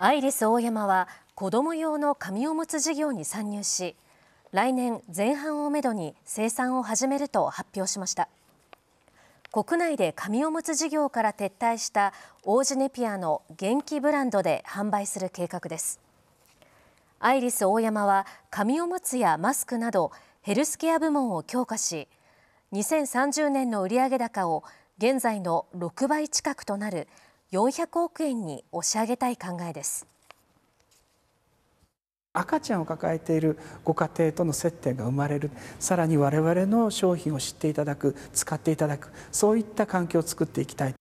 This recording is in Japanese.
アイリスオーヤマは子ども用の紙おむつ事業に参入し来年前半をめどに生産を始めると発表しました国内で紙おむつ事業から撤退したオージネピアの元気ブランドで販売する計画ですアイリスオーヤマは紙おむつやマスクなどヘルスケア部門を強化し2030年の売上高を現在の6倍近くとなる400億円に押し上げたい考えです赤ちゃんを抱えているご家庭との接点が生まれるさらに我々の商品を知っていただく使っていただくそういった環境を作っていきたい